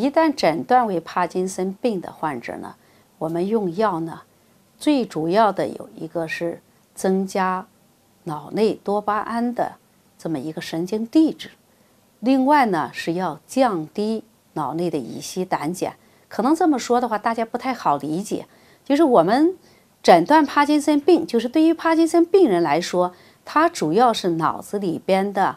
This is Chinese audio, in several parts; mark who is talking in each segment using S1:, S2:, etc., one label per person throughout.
S1: 一旦诊断为帕金森病的患者呢，我们用药呢，最主要的有一个是增加脑内多巴胺的这么一个神经递质，另外呢是要降低脑内的乙烯胆碱。可能这么说的话，大家不太好理解。就是我们诊断帕金森病，就是对于帕金森病人来说，他主要是脑子里边的。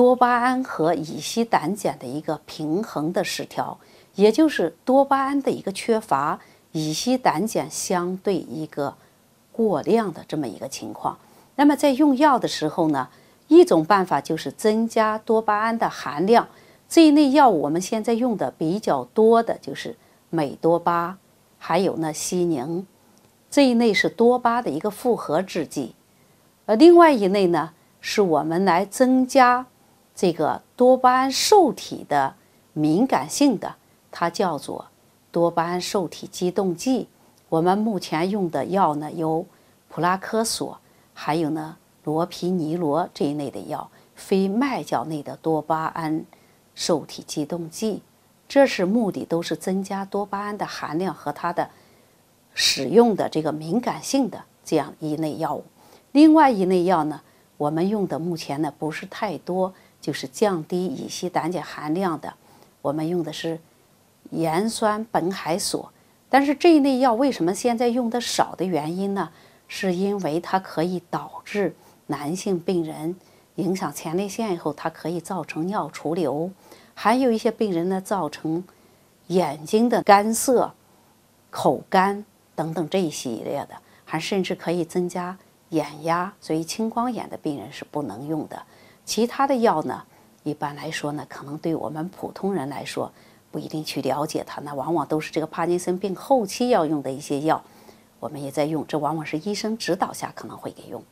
S1: 多巴胺和乙烯胆碱的一个平衡的失调，也就是多巴胺的一个缺乏，乙烯胆碱相对一个过量的这么一个情况。那么在用药的时候呢，一种办法就是增加多巴胺的含量，这一类药物我们现在用的比较多的就是美多巴，还有呢西宁，这一类是多巴的一个复合制剂。而另外一类呢，是我们来增加。这个多巴胺受体的敏感性的，它叫做多巴胺受体激动剂。我们目前用的药呢，有普拉克索，还有呢罗皮尼罗这一类的药，非麦角内的多巴胺受体激动剂。这是目的都是增加多巴胺的含量和它的使用的这个敏感性的这样一类药物。另外一类药呢，我们用的目前呢不是太多。就是降低乙烯胆碱含量的，我们用的是盐酸苯海索。但是这一类药为什么现在用的少的原因呢？是因为它可以导致男性病人影响前列腺以后，它可以造成尿潴留；还有一些病人呢，造成眼睛的干涩、口干等等这一系列的，还甚至可以增加眼压，所以青光眼的病人是不能用的。其他的药呢，一般来说呢，可能对我们普通人来说不一定去了解它。那往往都是这个帕金森病后期要用的一些药，我们也在用。这往往是医生指导下可能会给用。